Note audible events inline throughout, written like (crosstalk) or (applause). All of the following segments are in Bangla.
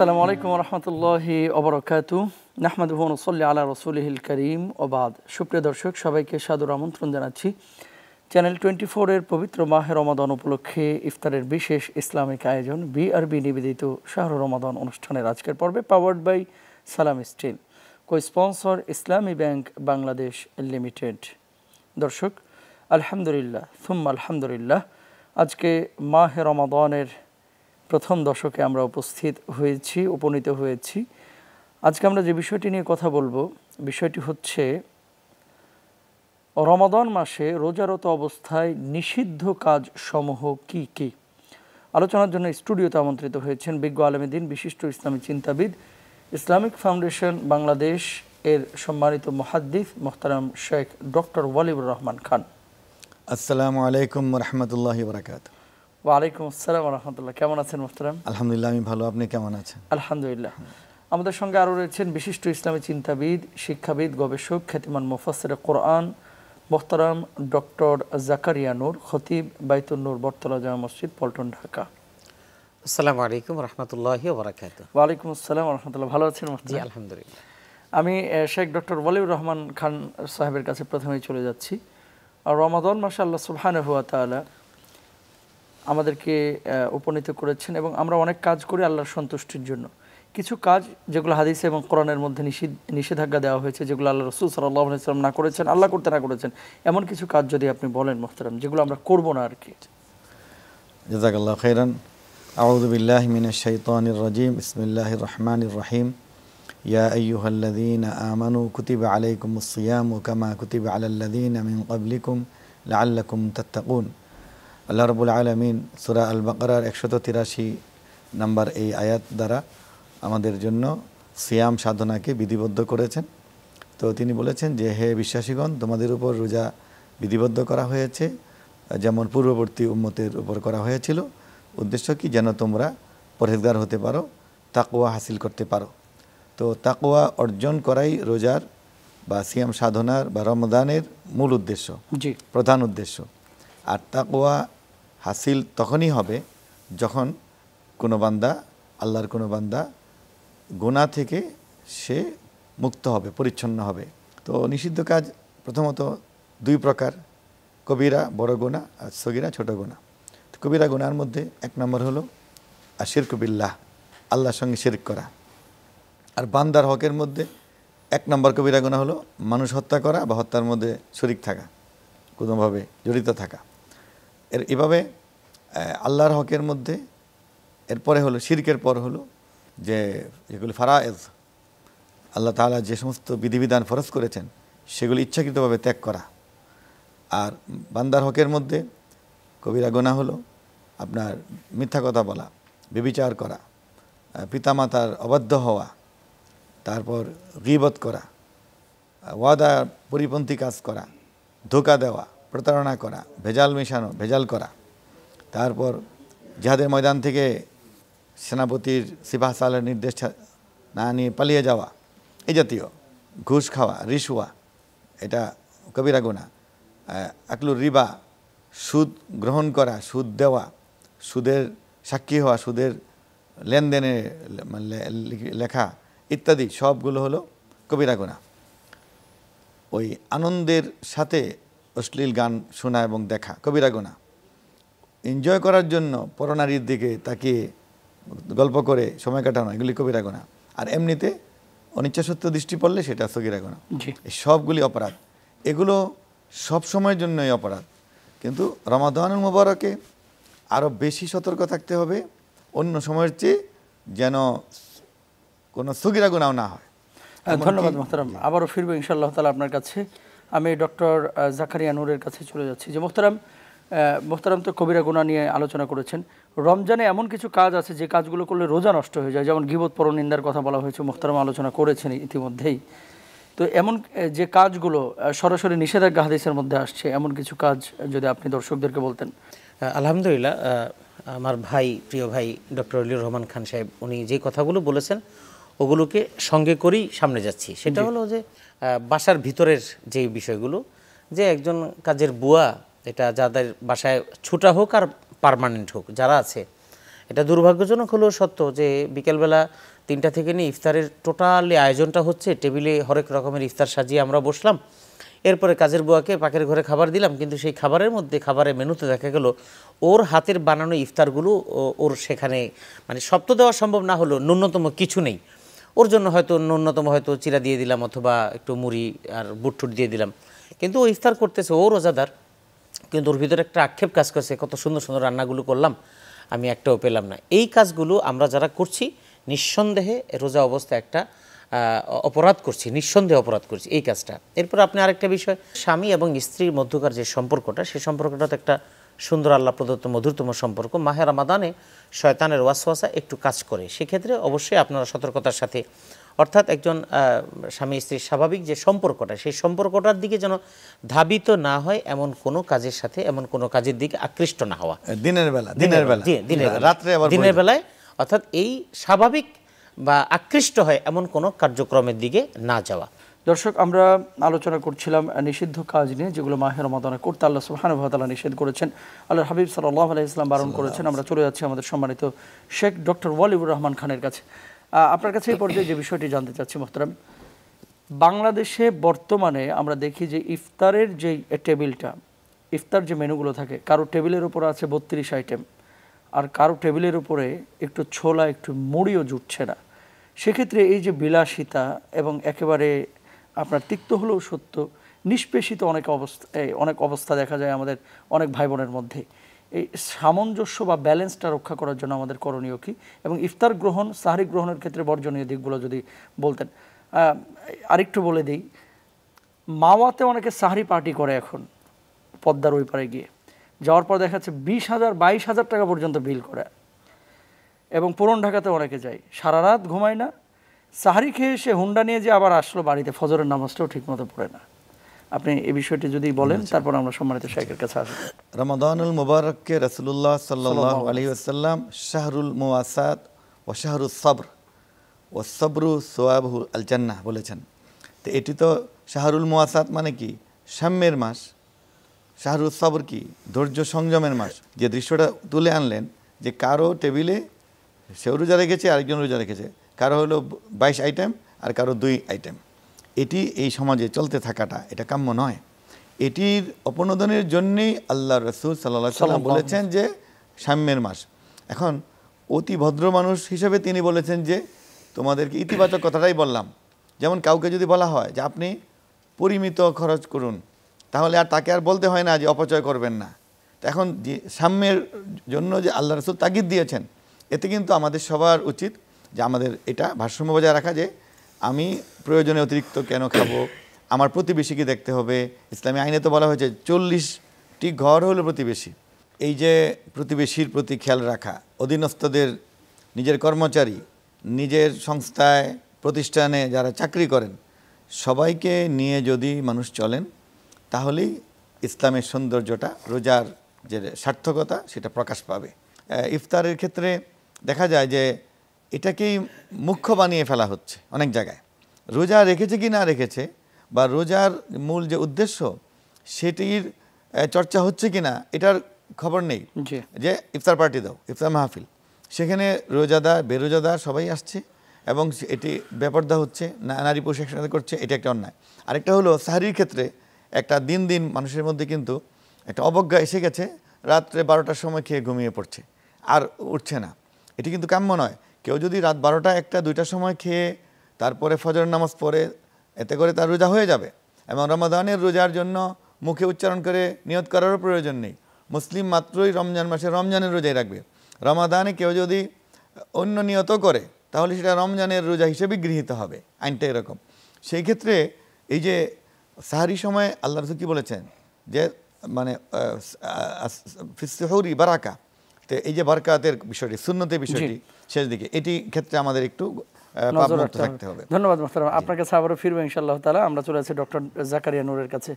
আসসালামু আলাইকুম রহমতুল্লাহি অবরকাতু নাহমাদ ভুবনসল্লি আলা রসুলহিল করিম ওবাদ সুপ্রিয় দর্শক সবাইকে সাদর আমন্ত্রণ জানাচ্ছি চ্যানেল টোয়েন্টি ফোরের পবিত্র মাহে রমাদান উপলক্ষে ইফতারের বিশেষ ইসলামিক আয়োজন বি আর বি নিবেদিত শাহরু রমাদান অনুষ্ঠানের আজকের পর্বে powered by Salam steel co sponsor Islami bank Bangladesh limited দর্শক আলহামদুলিল্লাহ থুম্মা আলহামদুলিল্লাহ আজকে মাহের রমাদানের প্রথম দশকে আমরা উপস্থিত হয়েছি উপনীত হয়েছি আজকে আমরা যে বিষয়টি নিয়ে কথা বলবো বিষয়টি হচ্ছে রমাদন মাসে রোজারত অবস্থায় নিষিদ্ধ কাজ সমূহ কি কি আলোচনার জন্য স্টুডিওতে আমন্ত্রিত হয়েছেন বিজ্ঞ দিন বিশিষ্ট ইসলামী চিন্তাবিদ ইসলামিক ফাউন্ডেশন বাংলাদেশ এর সম্মানিত মহাদ্দিস মোহতারাম শেখ ডক্টর ওয়ালিবুর রহমান খান আসসালামু আলাইকুম রহমতুল্লাহ বরাকাতু ওয়ালাইকুম আসসালাম রহমতুল্লাহ কেমন আছেন মোহতারাম আলহামদুলিল্লাহ আমি ভালো আপনি কেমন আছেন আলহামদুলিল্লাহ আমাদের সঙ্গে আরও রয়েছেন বিশিষ্ট ইসলামী চিন্তাবিদ শিক্ষাবিদ গবেষক খ্যাতিমান মুফাসের কোরআন মোহতারাম ডক্টর জাকারিয়া নূর খতিব বাইতুল নূর বটতলা জামা মসজিদ পল্টন ঢাকা আসসালামু আলাইকুম রহমতুল্লাহ বরাকাত ওয়ালাইকুম আসসালাম রহমতুল্লাহ ভালো আছেন জি আলহামদুলিল্লাহ আমি শেখ ডক্টর ওয়ালিউর রহমান খান সাহেবের কাছে প্রথমেই চলে যাচ্ছি আর রমাদন মাসা আল্লাহ সুবহান হুয়া তালা আমাদেরকে উপনীত করেছেন এবং আমরা অনেক কাজ করি আল্লাহর সন্তুষ্টির জন্য কিছু কাজ যেগুলো হাদিসে এবং কোরআনের মধ্যে নিষেধ নিষেধাজ্ঞা দেওয়া হয়েছে যেগুলো আল্লাহ রসুল সাল্লাহ ইসলাম না করেছেন আল্লাহ করতে না করেছেন এমন কিছু কাজ যদি আপনি বলেন মোহতারাম যেগুলো আমরা করব না আর কি জাজাকাল্লাহ খেরান أعوذ بالله من الشيطان الرجيم بسم الله الرحمن الرحيم يا أيها الذين آمنوا كتب عليكم الصيام كما كتب على الذين من قبلكم আল্লাহ রবুল আলমিন সুরা আল বাকরার একশত তিরাশি নাম্বার এই আয়াত দ্বারা আমাদের জন্য সিয়াম সাধনাকে বিধিবদ্ধ করেছেন তো তিনি বলেছেন যে হে বিশ্বাসীগণ তোমাদের উপর রোজা বিধিবদ্ধ করা হয়েছে যেমন পূর্ববর্তী উন্মতের উপর করা হয়েছিল উদ্দেশ্য কি যেন তোমরা পরহেজগার হতে পারো তাকোয়া হাসিল করতে পারো তো তাকোয়া অর্জন করাই রোজার বা সিয়াম সাধনার বা রমদানের মূল উদ্দেশ্য প্রধান উদ্দেশ্য আর তাকোয়া হাসিল তখনই হবে যখন কোনো বান্দা আল্লাহর কোনো বান্দা গোনা থেকে সে মুক্ত হবে পরিচ্ছন্ন হবে তো নিষিদ্ধ কাজ প্রথমত দুই প্রকার কবিরা বড় গোনা আর সগিরা ছোট গোনা কবিরা গোনার মধ্যে এক নম্বর হলো আশির কবিল্লাহ আল্লাহর সঙ্গে শেরিক করা আর বান্দার হকের মধ্যে এক নম্বর কবিরা গোনা হলো মানুষ হত্যা করা বা হত্যার মধ্যে শরিক থাকা কোনোভাবে জড়িত থাকা এর এভাবে আল্লাহর হকের মধ্যে এরপরে হলো শির্কের পর হলো যে যেগুলি ফারায়েজ আল্লাহ তালা যে সমস্ত বিধিবিধান ফরজ করেছেন সেগুলি ইচ্ছাকৃতভাবে ত্যাগ করা আর বান্দার হকের মধ্যে কবিরা গোনা হলো আপনার মিথ্যা কথা বলা বিবিচার করা পিতামাতার অবাধ্য হওয়া তারপর গিবত করা ওয়াদা পরিপন্থী কাজ করা ধোকা দেওয়া প্রতারণা করা ভেজাল মেশানো ভেজাল করা তারপর জাহাদের ময়দান থেকে সেনাপতির সিফা সালের নির্দেশ না নিয়ে পালিয়ে যাওয়া এ জাতীয় ঘুষ খাওয়া রিসুয়া এটা কবিরা গোনা একলু রিবা সুদ গ্রহণ করা সুদ দেওয়া সুদের সাক্ষী হওয়া সুদের লেনদেনে মানে লেখা ইত্যাদি সবগুলো হলো কবিরা গোনা ওই আনন্দের সাথে অশ্লীল গান শোনা এবং দেখা কবিরা গোনা এনজয় করার জন্য পরনারীর দিকে তাকিয়ে গল্প করে সময় কাটানো এগুলি কবিরা গোনা আর এমনিতে অনিচ্ছা সত্য দৃষ্টি পড়লে সেটা সগিরা গোনা এই সবগুলি অপরাধ এগুলো সব সময়ের জন্যই অপরাধ কিন্তু রমাদান মুবারকে আরও বেশি সতর্ক থাকতে হবে অন্য সময়ের চেয়ে যেন কোনো সগিরা গোনাও না হয় ধন্যবাদ মোহতারাম আবারও ফিরবো ইনশাআল্লাহ তালা আপনার কাছে আমি ডক্টর জাকারিয়া নুরের কাছে চলে যাচ্ছি যে মোখতারাম মোখতারাম তো কবিরা গুণা নিয়ে আলোচনা করেছেন রমজানে এমন কিছু কাজ আছে যে কাজগুলো করলে রোজা নষ্ট হয়ে যায় যেমন গিবত পরনিন্দার কথা বলা হয়েছে মোখতারাম আলোচনা করেছেন ইতিমধ্যেই তো এমন যে কাজগুলো সরাসরি নিষেধাজ্ঞা হাদিসের মধ্যে আসছে এমন কিছু কাজ যদি আপনি দর্শকদেরকে বলতেন আলহামদুলিল্লাহ আমার ভাই প্রিয় ভাই ডক্টর অলিউর রহমান খান সাহেব উনি যে কথাগুলো বলেছেন ওগুলোকে সঙ্গে করেই সামনে যাচ্ছি সেটা হলো যে বাসার ভিতরের যে বিষয়গুলো যে একজন কাজের বুয়া এটা যাদের বাসায় ছুটা হোক আর পারমানেন্ট হোক যারা আছে এটা দুর্ভাগ্যজনক হলেও সত্য যে বিকেলবেলা তিনটা থেকে নিয়ে ইফতারের টোটালি আয়োজনটা হচ্ছে টেবিলে হরেক রকমের ইফতার সাজিয়ে আমরা বসলাম এরপরে কাজের বুয়াকে পাকের ঘরে খাবার দিলাম কিন্তু সেই খাবারের মধ্যে খাবারের মেনুতে দেখা গেল ওর হাতের বানানো ইফতারগুলো ওর সেখানে মানে শব্দ দেওয়া সম্ভব না হলেও ন্যূনতম কিছু নেই ওর জন্য হয়তো ন্যূনতম হয়তো চিরা দিয়ে দিলাম অথবা একটু মুড়ি আর বুটটুট দিয়ে দিলাম কিন্তু ও ইফতার করতেছে ও রোজাদার কিন্তু ওর ভিতরে একটা আক্ষেপ কাজ করছে কত সুন্দর সুন্দর রান্নাগুলো করলাম আমি একটাও পেলাম না এই কাজগুলো আমরা যারা করছি নিঃসন্দেহে রোজা অবস্থা একটা অপরাধ করছি নিঃসন্দেহে অপরাধ করছি এই কাজটা এরপর আপনি আরেকটা বিষয় স্বামী এবং স্ত্রীর মধ্যকার যে সম্পর্কটা সেই সম্পর্কটা তো একটা সুন্দর আল্লাহ প্রদত্ত মধুরতম সম্পর্ক মাহের রামাদানে শয়তানের ওয়াসওয়াসা একটু কাজ করে সেক্ষেত্রে অবশ্যই আপনারা সতর্কতার সাথে অর্থাৎ একজন স্বামী স্ত্রীর স্বাভাবিক যে সম্পর্কটা সেই সম্পর্কটার দিকে যেন ধাবিত না হয় এমন কোনো কাজের সাথে এমন কোনো কাজের দিকে আকৃষ্ট না হওয়া দিনের বেলা দিনের বেলা দিনের রাত্রে দিনের বেলায় অর্থাৎ এই স্বাভাবিক বা আকৃষ্ট হয় এমন কোনো কার্যক্রমের দিকে না যাওয়া দর্শক আমরা আলোচনা করছিলাম নিষিদ্ধ কাজ নিয়ে যেগুলো মাহের রমাদানে করতে আল্লাহ সুহানুভাতালা নিষেধ করেছেন আল্লাহ হাবিব সাল্লাহ আলাই ইসলাম বারণ করেছেন আমরা চলে যাচ্ছি আমাদের সম্মানিত শেখ ডক্টর ওয়ালিবুর রহমান খানের কাছে আপনার কাছে এই পর্যায়ে যে বিষয়টি জানতে চাচ্ছি মোহতারাম বাংলাদেশে বর্তমানে আমরা দেখি যে ইফতারের যে টেবিলটা ইফতার যে মেনুগুলো থাকে কারো টেবিলের উপর আছে বত্রিশ আইটেম আর কারো টেবিলের উপরে একটু ছোলা একটু মুড়িও জুটছে না সেক্ষেত্রে এই যে বিলাসিতা এবং একেবারে আপনার তিক্ত হলেও সত্য নিষ্পেষিত অনেক অবস্থা অনেক অবস্থা দেখা যায় আমাদের অনেক ভাই বোনের মধ্যে এই সামঞ্জস্য বা ব্যালেন্সটা রক্ষা করার জন্য আমাদের করণীয় কী এবং ইফতার গ্রহণ সাহারি গ্রহণের ক্ষেত্রে বর্জনীয় দিকগুলো যদি বলতেন আরেকটু বলে দিই মাওয়াতে অনেকে সাহারি পার্টি করে এখন পদ্মার ওই পারে গিয়ে যাওয়ার পর দেখা যাচ্ছে বিশ হাজার বাইশ হাজার টাকা পর্যন্ত বিল করে এবং পুরন ঢাকাতে অনেকে যায় সারা রাত ঘুমায় না সাহারি খেয়ে সে হুন্ডা নিয়ে যে আবার আসলো বাড়িতে ফজরের নামাজটাও ঠিকমতো পড়ে না আপনি এই বিষয়টি যদি বলেন আচ্ছা। তারপর আমরা সম্মানিত আচ্ছা। শেখের কাছে আসবো রমাদানুল মুবারককে রসুল্লাহ সাল্লাহ আলী আসাল্লাম শাহরুল মুআসাদ ও শাহরুল সাবর ও সবরু সোয়াবহু আল বলেছেন তো এটি তো শাহরুল মুআসাদ মানে কি সাম্যের মাস শাহরুল সাবর কি ধৈর্য সংযমের মাস যে দৃশ্যটা তুলে আনলেন যে কারো টেবিলে সেও রোজা রেখেছে আরেকজন রোজা রেখেছে কারো হলো বাইশ আইটেম আর কারো দুই আইটেম এটি এই সমাজে চলতে থাকাটা এটা কাম্য নয় এটির অপনোদনের জন্যেই আল্লাহ রসুল সাল্লা সাল্লাম বলেছেন যে সাম্যের মাস এখন অতি ভদ্র মানুষ হিসেবে তিনি বলেছেন যে তোমাদেরকে ইতিবাচক কথাটাই বললাম যেমন কাউকে যদি বলা হয় যে আপনি পরিমিত খরচ করুন তাহলে আর তাকে আর বলতে হয় না যে অপচয় করবেন না তো এখন সাম্যের জন্য যে আল্লাহ রসুল তাগিদ দিয়েছেন এতে কিন্তু আমাদের সবার উচিত যে আমাদের এটা ভারসাম্য বজায় রাখা যে আমি প্রয়োজনে অতিরিক্ত কেন খাবো আমার প্রতিবেশীকে দেখতে হবে ইসলামী আইনে তো বলা হয়েছে চল্লিশটি ঘর হলো প্রতিবেশী এই যে প্রতিবেশীর প্রতি খেয়াল রাখা অধীনস্থদের নিজের কর্মচারী নিজের সংস্থায় প্রতিষ্ঠানে যারা চাকরি করেন সবাইকে নিয়ে যদি মানুষ চলেন তাহলেই ইসলামের সৌন্দর্যটা রোজার যে সার্থকতা সেটা প্রকাশ পাবে ইফতারের ক্ষেত্রে দেখা যায় যে এটাকেই মুখ্য বানিয়ে ফেলা হচ্ছে অনেক জায়গায় রোজা রেখেছে কি না রেখেছে বা রোজার মূল যে উদ্দেশ্য সেটির চর্চা হচ্ছে কি না এটার খবর নেই যে ইফতার পার্টি দাও ইফতার মাহফিল সেখানে রোজাদার বেরোজাদার সবাই আসছে এবং এটি ব্যাপারদা হচ্ছে নারী পুরুষ একসাথে করছে এটা একটা অন্যায় আরেকটা হলো সাহারির ক্ষেত্রে একটা দিন দিন মানুষের মধ্যে কিন্তু একটা অবজ্ঞা এসে গেছে রাত্রে বারোটার সময় খেয়ে ঘুমিয়ে পড়ছে আর উঠছে না এটি কিন্তু কাম্য নয় কেউ যদি রাত বারোটা একটা দুইটার সময় খেয়ে তারপরে ফজর নামাজ পড়ে এতে করে তার রোজা হয়ে যাবে এবং রমাদানের রোজার জন্য মুখে উচ্চারণ করে নিয়ত করারও প্রয়োজন নেই মুসলিম মাত্রই রমজান মাসে রমজানের রোজাই রাখবে রমাদানে কেউ যদি অন্য নিয়ত করে তাহলে সেটা রমজানের রোজা হিসেবে গৃহীত হবে আইনটা এরকম সেই ক্ষেত্রে এই যে সাহারি সময় আল্লাহ রসুল কী বলেছেন যে মানে ফিসি বারাকা তো এই যে বারকাতের বিষয়টি সুন্নতের বিষয়টি শেষ দিকে এটি ক্ষেত্রে আমাদের একটু ধন্যবাদ মোহতারাম আপনাকে আবারও ফিরবো ইনশাল্লাহ তালা আমরা চলে আছি ডক্টর জাকারিয়া নুরের কাছে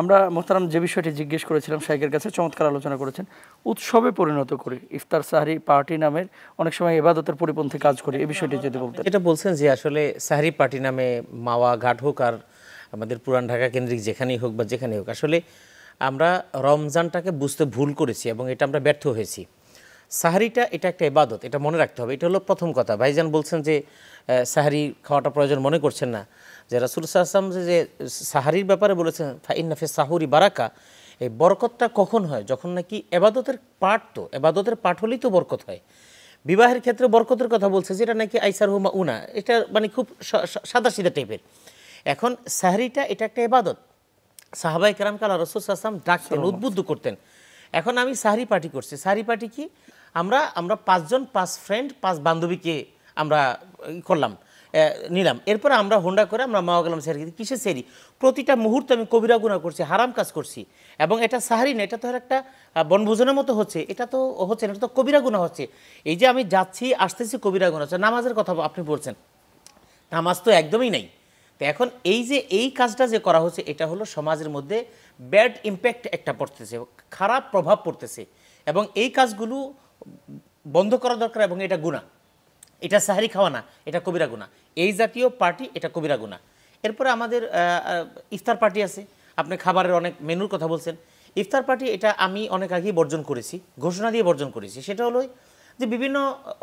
আমরা মোহতারাম যে বিষয়টি জিজ্ঞেস করেছিলাম শাইকের কাছে চমৎকার আলোচনা করেছেন উৎসবে পরিণত করে ইফতার সাহারি পার্টি নামের অনেক সময় এবাদতের পরিপন্থী কাজ করে এই বিষয়টি যদি বলতে এটা বলছেন যে আসলে সাহারি পার্টি নামে মাওয়া ঘাট হোক আর আমাদের পুরান ঢাকা কেন্দ্রিক যেখানেই হোক বা যেখানেই হোক আসলে আমরা রমজানটাকে বুঝতে ভুল করেছি এবং এটা আমরা ব্যর্থ হয়েছি সাহারিটা এটা একটা ইবাদত এটা মনে রাখতে হবে এটা হলো প্রথম কথা ভাইজান বলছেন যে সাহারি খাওয়াটা প্রয়োজন মনে করছেন না যে রাসুল সাহসাম যে সাহারির ব্যাপারে বলেছেন ফাইন্নাফে সাহুরি বারাকা এই বরকতটা কখন হয় যখন নাকি এবাদতের পাঠ তো এবাদতের পাঠ হলেই তো বরকত হয় বিবাহের ক্ষেত্রে বরকতের কথা বলছে যেটা নাকি আইসার হুমা উনা এটা মানে খুব সিদা টাইপের এখন সাহারিটা এটা একটা এবাদত সাহাবাই কেরামকে রসুল আসলাম ডাকতেন উদ্বুদ্ধ করতেন এখন আমি সাহারি পার্টি করছি সাহারি পার্টি কি আমরা আমরা পাঁচজন পাঁচ ফ্রেন্ড পাঁচ বান্ধবীকে আমরা করলাম নিলাম এরপরে আমরা হোন্ডা করে আমরা মাওয়া গেলাম সেরি কিসে সেরি প্রতিটা মুহূর্তে আমি কবিরা গুণা করছি হারাম কাজ করছি এবং এটা সাহারি না এটা তো একটা বনভোজনের মতো হচ্ছে এটা তো হচ্ছে না এটা তো কবিরা গুণা হচ্ছে এই যে আমি যাচ্ছি আসতেছি কবিরা গুণা হচ্ছে নামাজের কথা আপনি বলছেন নামাজ তো একদমই নেই তো এখন এই যে এই কাজটা যে করা হচ্ছে এটা হলো সমাজের মধ্যে ব্যাড ইম্প্যাক্ট একটা পড়তেছে খারাপ প্রভাব পড়তেছে এবং এই কাজগুলো বন্ধ করা দরকার এবং এটা গুণা এটা সাহারি খাওয়া না এটা কবিরা গুণা এই জাতীয় পার্টি এটা কবিরা গুণা এরপরে আমাদের ইফতার পার্টি আছে আপনি খাবারের অনেক মেনুর কথা বলছেন ইফতার পার্টি এটা আমি অনেক আগেই বর্জন করেছি ঘোষণা দিয়ে বর্জন করেছি সেটা হলো যে বিভিন্ন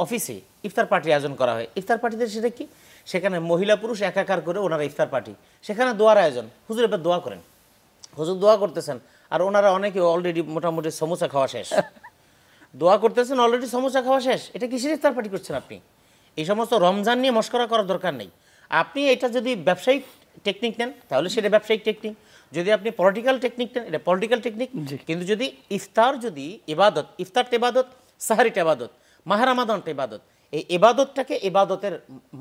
অফিসে ইফতার পার্টি আয়োজন করা হয় ইফতার পার্টিদের সেটা কি সেখানে মহিলা পুরুষ একাকার করে ওনারা ইফতার পার্টি সেখানে দোয়ার আয়োজন হুজুর এবার দোয়া করেন হুজুর দোয়া করতেছেন আর ওনারা অনেকে অলরেডি মোটামুটি সমোসা খাওয়া শেষ (laughs) দোয়া করতেছেন অলরেডি সমোসা খাওয়া শেষ এটা কিসের ইফতার পার্টি করছেন আপনি এই সমস্ত রমজান নিয়ে মস্করা করার দরকার নেই আপনি এটা যদি ব্যবসায়িক টেকনিক নেন তাহলে সেটা ব্যবসায়িক টেকনিক যদি আপনি পলিটিক্যাল টেকনিক নেন এটা পলিটিক্যাল টেকনিক কিন্তু যদি ইফতার যদি ইবাদত ইফতার ইবাদত সাহারি টেবাদত মাহারামাদন টেবাদত এই এবাদতটাকে এবাদতের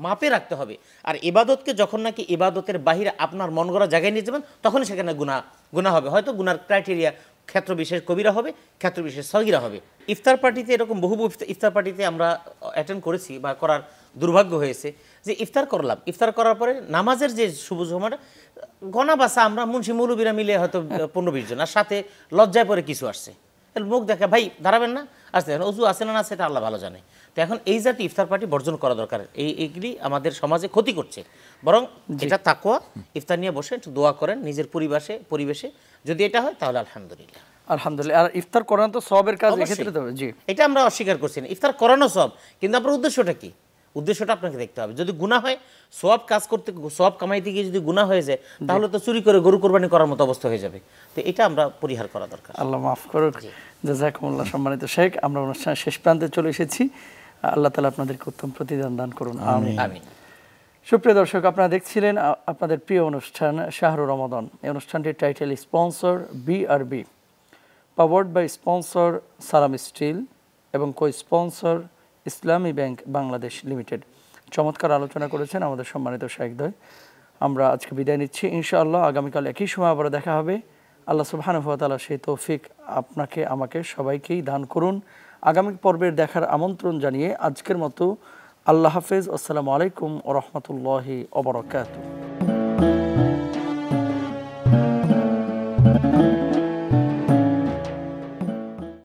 মাপে রাখতে হবে আর এবাদতকে যখন নাকি এবাদতের বাহিরে আপনার মন গড়া জায়গায় নিয়ে যাবেন তখনই সেখানে গুণা গুণা হবে হয়তো গুনার ক্রাইটেরিয়া ক্ষেত্র বিশেষ কবিরা হবে ক্ষেত্র বিশেষ সগিরা হবে ইফতার পার্টিতে এরকম বহু ইফতার পার্টিতে আমরা অ্যাটেন্ড করেছি বা করার দুর্ভাগ্য হয়েছে যে ইফতার করলাম ইফতার করার পরে নামাজের যে শুভ সময়টা গণাবাসা আমরা মুন্সি মৌলবীরা মিলে হয়তো পনেরো বিশ জন আর সাথে লজ্জায় পরে কিছু আসছে তাহলে মুখ দেখে ভাই দাঁড়াবেন না আসতে এখন অজু আছে না না সেটা আল্লাহ ভালো জানে তো এখন এই জাতীয় ইফতার পার্টি বর্জন করা দরকার এই এইগুলি আমাদের সমাজে ক্ষতি করছে বরং যেটা তাকুয়া ইফতার নিয়ে বসে একটু দোয়া করেন নিজের পরিবেশে পরিবেশে যদি এটা হয় তাহলে আলহামদুলিল্লাহ আলহামদুলিল্লাহ আর ইফতার করানো তো সবের কাজ এক্ষেত্রে জি এটা আমরা অস্বীকার করছি না ইফতার করানো সব কিন্তু আপনার উদ্দেশ্যটা কি উদ্দেশ্যটা আপনাকে দেখতে হবে যদি গুণা হয় সব কাজ করতে সব কামাইতে গিয়ে যদি গুণা হয়ে যায় তাহলে তো চুরি করে গরু কোরবানি করার মতো অবস্থা হয়ে যাবে তো এটা আমরা পরিহার করা দরকার আল্লাহ মাফ করুক জাজাকুমুল্লাহ সম্মানিত শেখ আমরা অনুষ্ঠানের শেষ প্রান্তে চলে এসেছি আল্লাহ তালা আপনাদেরকে উত্তম প্রতিদান দান করুন সুপ্রিয় দর্শক আপনারা দেখছিলেন আপনাদের প্রিয় অনুষ্ঠান শাহরু রমাদন এই অনুষ্ঠানটির title sponsor BRB powered by sponsor Salam steel এবং co sponsor Islami bank Bangladesh limited চমৎকার আলোচনা করেছেন আমাদের সম্মানিত শাহেকদয় আমরা আজকে বিদায় নিচ্ছি ইনশাআল্লাহ আগামীকাল একই সময় আবার দেখা হবে আল্লাহ সুবাহানুভাতালা সেই তৌফিক আপনাকে আমাকে সবাইকেই দান করুন আগামী পর্বের দেখার আমন্ত্রণ জানিয়ে আজকের মতো আল্লাহ হাফেজ আসসালামু আলাইকুম ও রহমতুল্লাহি অবরকাত